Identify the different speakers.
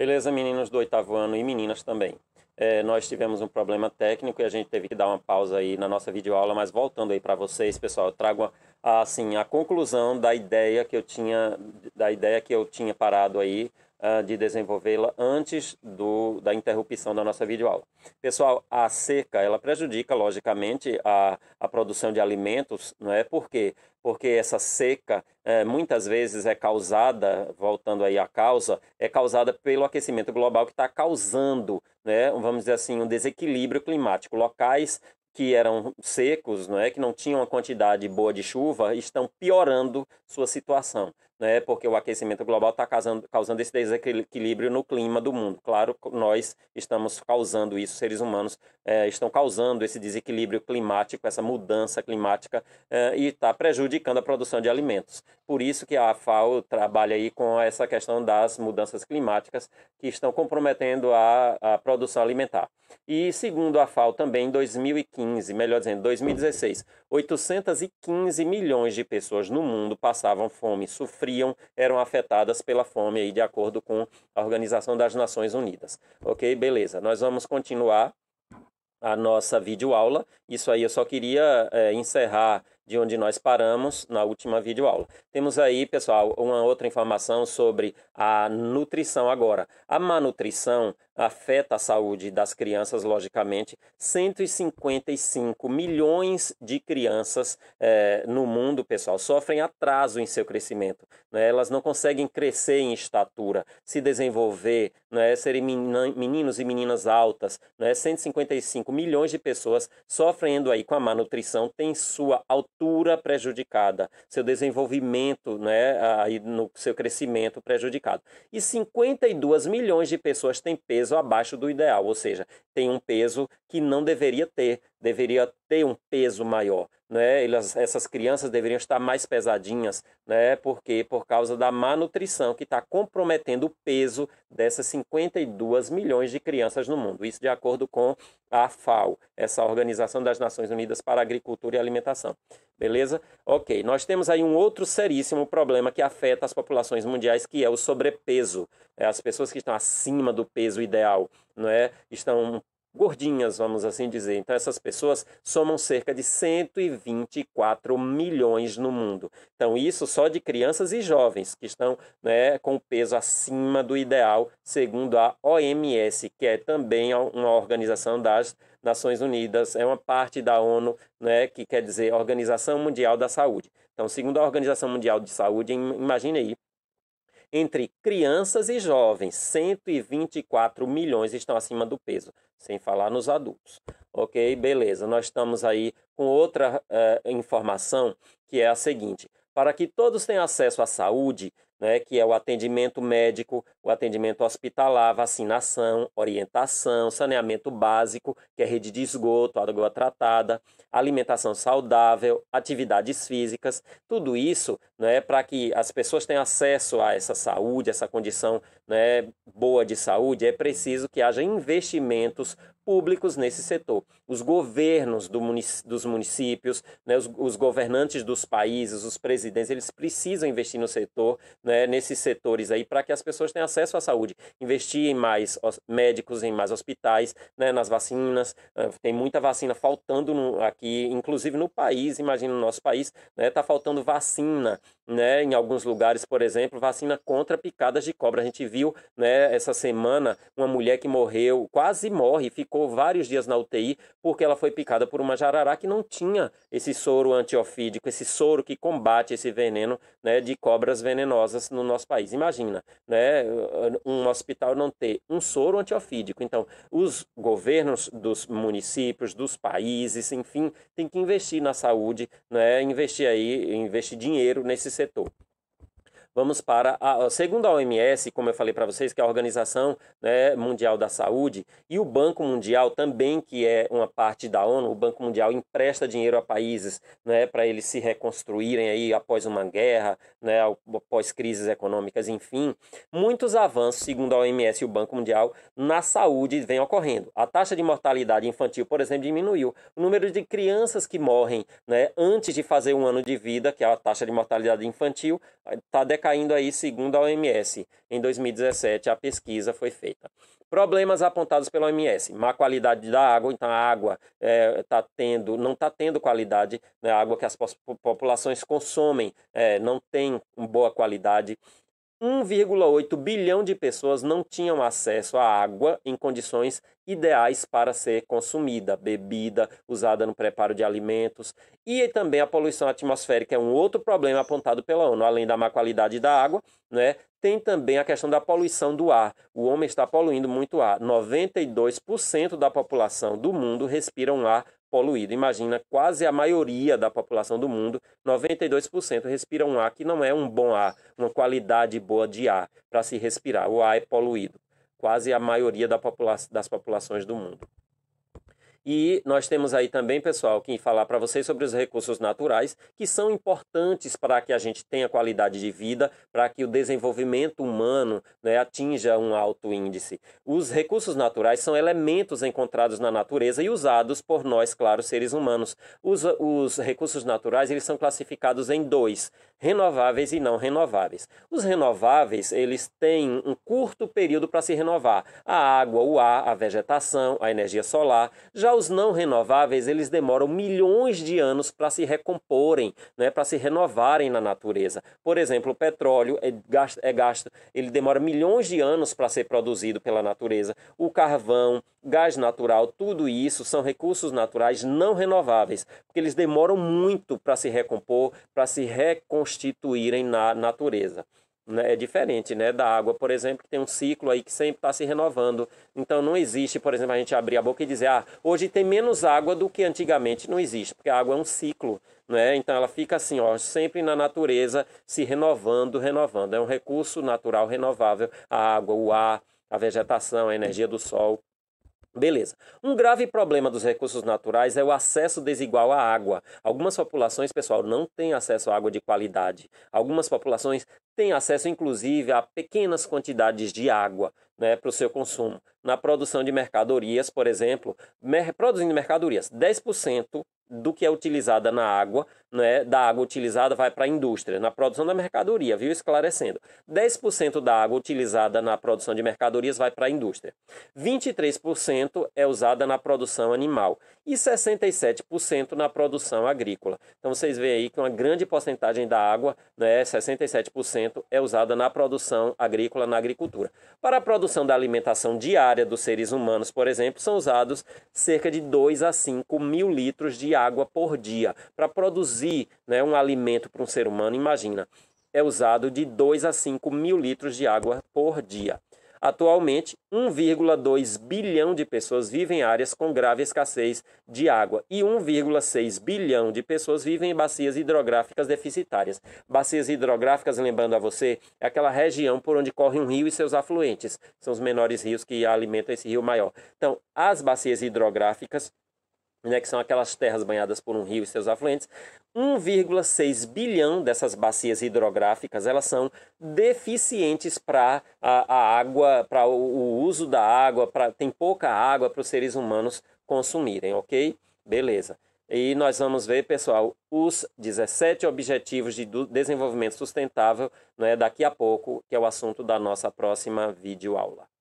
Speaker 1: Beleza, meninos do oitavo ano e meninas também. É, nós tivemos um problema técnico e a gente teve que dar uma pausa aí na nossa videoaula, mas voltando aí para vocês, pessoal, eu trago assim a conclusão da ideia que eu tinha da ideia que eu tinha parado aí uh, de desenvolvê-la antes do da interrupção da nossa videoaula. Pessoal, a seca ela prejudica, logicamente, a, a produção de alimentos, não é? Por quê? Porque essa seca é, muitas vezes é causada, voltando aí à causa, é causada pelo aquecimento global que está causando, né, vamos dizer assim, um desequilíbrio climático. Locais que eram secos, não é, que não tinham uma quantidade boa de chuva, estão piorando sua situação né, porque o aquecimento global está causando, causando esse desequilíbrio no clima do mundo. Claro, nós estamos causando isso, seres humanos é, estão causando esse desequilíbrio climático, essa mudança climática é, e está prejudicando a produção de alimentos. Por isso que a FAO trabalha aí com essa questão das mudanças climáticas que estão comprometendo a, a produção alimentar. E segundo a FAO também, em 2015, melhor dizendo, 2016, 815 milhões de pessoas no mundo passavam fome, sofriam sofriam eram afetadas pela fome, aí, de acordo com a Organização das Nações Unidas. Ok, beleza. Nós vamos continuar a nossa videoaula. Isso aí eu só queria é, encerrar de onde nós paramos na última videoaula. Temos aí, pessoal, uma outra informação sobre a nutrição agora. A má nutrição afeta a saúde das crianças, logicamente. 155 milhões de crianças é, no mundo, pessoal, sofrem atraso em seu crescimento. Né? Elas não conseguem crescer em estatura, se desenvolver, né? serem meninos e meninas altas. Né? 155 milhões de pessoas sofrendo aí com a má nutrição, têm sua altura prejudicada, seu desenvolvimento, né? aí no seu crescimento prejudicado. E 52 milhões de pessoas têm peso peso abaixo do ideal, ou seja, tem um peso que não deveria ter deveria ter um peso maior, né? Elas, essas crianças deveriam estar mais pesadinhas, né? Porque por causa da má nutrição que está comprometendo o peso dessas 52 milhões de crianças no mundo. Isso de acordo com a FAO, essa Organização das Nações Unidas para Agricultura e Alimentação. Beleza? Ok. Nós temos aí um outro seríssimo problema que afeta as populações mundiais, que é o sobrepeso. É, as pessoas que estão acima do peso ideal, não é? Estão gordinhas, vamos assim dizer. Então, essas pessoas somam cerca de 124 milhões no mundo. Então, isso só de crianças e jovens que estão né, com peso acima do ideal, segundo a OMS, que é também uma organização das Nações Unidas, é uma parte da ONU, né, que quer dizer Organização Mundial da Saúde. Então, segundo a Organização Mundial de Saúde, imagine aí entre crianças e jovens, 124 milhões estão acima do peso, sem falar nos adultos. Ok, beleza. Nós estamos aí com outra uh, informação que é a seguinte: para que todos tenham acesso à saúde, né, que é o atendimento médico o atendimento hospitalar, vacinação, orientação, saneamento básico, que é rede de esgoto, água tratada, alimentação saudável, atividades físicas, tudo isso né, para que as pessoas tenham acesso a essa saúde, essa condição né, boa de saúde, é preciso que haja investimentos públicos nesse setor. Os governos do munic dos municípios, né, os, os, governantes dos países, os presidentes, eles precisam investir no setor, né, nesses setores aí, para que as pessoas tenham acesso à saúde, investir em mais médicos, em mais hospitais, né, nas vacinas. Né, tem muita vacina faltando no, aqui, inclusive no país, imagina no nosso país, está né, tá faltando vacina. Né, em alguns lugares, por exemplo, vacina contra picadas de cobra. A gente viu né, essa semana uma mulher que morreu, quase morre, ficou vários dias na UTI porque ela foi picada por uma jarará que não tinha esse soro antiofídico, esse soro que combate esse veneno né, de cobras venenosas no nosso país. Imagina, né, um hospital não ter um soro antiofídico. Então, os governos dos municípios, dos países, enfim, tem que investir na saúde, né? investir aí, investir dinheiro nesse setor. Vamos para a, segunda OMS, como eu falei para vocês, que é a Organização né, Mundial da Saúde e o Banco Mundial também, que é uma parte da ONU, o Banco Mundial empresta dinheiro a países né, para eles se reconstruírem aí após uma guerra, né, após crises econômicas, enfim. Muitos avanços, segundo a OMS e o Banco Mundial, na saúde vêm ocorrendo. A taxa de mortalidade infantil, por exemplo, diminuiu. O número de crianças que morrem né, antes de fazer um ano de vida, que é a taxa de mortalidade infantil, está decaindo caindo aí segundo a OMS. Em 2017 a pesquisa foi feita. Problemas apontados pela OMS: má qualidade da água, então a água é, tá tendo, não está tendo qualidade, né? a água que as populações consomem é, não tem boa qualidade. 1,8 bilhão de pessoas não tinham acesso à água em condições ideais para ser consumida, bebida, usada no preparo de alimentos. E também a poluição atmosférica é um outro problema apontado pela ONU, além da má qualidade da água, né? Tem também a questão da poluição do ar. O homem está poluindo muito ar. 92% da população do mundo respira um ar poluído. Imagina, quase a maioria da população do mundo, 92%, respira um ar que não é um bom ar, uma qualidade boa de ar para se respirar. O ar é poluído. Quase a maioria da popula das populações do mundo. E nós temos aí também, pessoal, que falar para vocês sobre os recursos naturais que são importantes para que a gente tenha qualidade de vida, para que o desenvolvimento humano né, atinja um alto índice. Os recursos naturais são elementos encontrados na natureza e usados por nós, claro, seres humanos. Os, os recursos naturais eles são classificados em dois: renováveis e não renováveis. Os renováveis eles têm um curto período para se renovar: a água, o ar, a vegetação, a energia solar. Já já os não renováveis, eles demoram milhões de anos para se recomporem, né, para se renovarem na natureza. Por exemplo, o petróleo é gasto, é gasto ele demora milhões de anos para ser produzido pela natureza. O carvão, gás natural, tudo isso são recursos naturais não renováveis, porque eles demoram muito para se recompor, para se reconstituírem na natureza. Né, é diferente né, da água, por exemplo, que tem um ciclo aí que sempre está se renovando. Então não existe, por exemplo, a gente abrir a boca e dizer, ah, hoje tem menos água do que antigamente. Não existe, porque a água é um ciclo. Né? Então ela fica assim, ó, sempre na natureza, se renovando, renovando. É um recurso natural renovável, a água, o ar, a vegetação, a energia do sol. Beleza. Um grave problema dos recursos naturais é o acesso desigual à água. Algumas populações, pessoal, não têm acesso à água de qualidade. Algumas populações têm acesso, inclusive, a pequenas quantidades de água né, para o seu consumo. Na produção de mercadorias, por exemplo, mer produzindo mercadorias, 10% do que é utilizada na água, né, da água utilizada vai para a indústria, na produção da mercadoria, viu? Esclarecendo. 10% da água utilizada na produção de mercadorias vai para a indústria. 23% é usada na produção animal e 67% na produção agrícola. Então vocês veem aí que uma grande porcentagem da água, né, 67%, é usada na produção agrícola, na agricultura. Para a produção da alimentação diária dos seres humanos, por exemplo, são usados cerca de 2 a 5 mil litros de água água por dia. Para produzir né, um alimento para um ser humano, imagina, é usado de 2 a 5 mil litros de água por dia. Atualmente, 1,2 bilhão de pessoas vivem em áreas com grave escassez de água e 1,6 bilhão de pessoas vivem em bacias hidrográficas deficitárias. Bacias hidrográficas, lembrando a você, é aquela região por onde corre um rio e seus afluentes. São os menores rios que alimentam esse rio maior. Então, as bacias hidrográficas né, que são aquelas terras banhadas por um rio e seus afluentes, 1,6 bilhão dessas bacias hidrográficas elas são deficientes para a, a, água, para o, o, uso da água, pra, tem pouca água para os seres humanos consumirem, ok? Beleza. E nós vamos ver, pessoal, os 17 Objetivos de Desenvolvimento Sustentável né, daqui a pouco, que é o assunto da nossa próxima videoaula.